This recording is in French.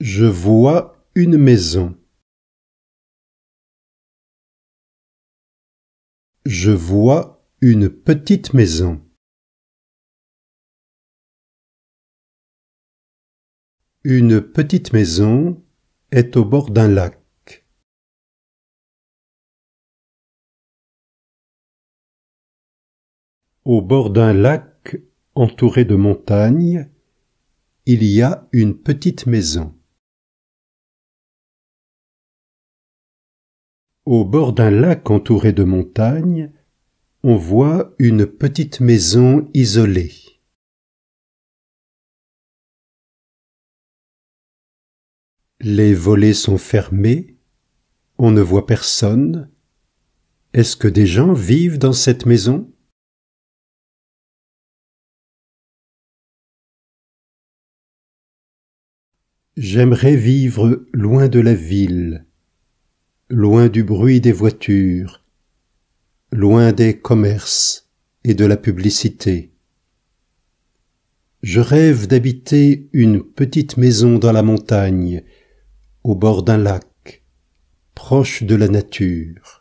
Je vois une maison. Je vois une petite maison. Une petite maison est au bord d'un lac. Au bord d'un lac entouré de montagnes, il y a une petite maison. Au bord d'un lac entouré de montagnes, on voit une petite maison isolée. Les volets sont fermés, on ne voit personne. Est-ce que des gens vivent dans cette maison? J'aimerais vivre loin de la ville, loin du bruit des voitures, loin des commerces et de la publicité. Je rêve d'habiter une petite maison dans la montagne, au bord d'un lac, proche de la nature.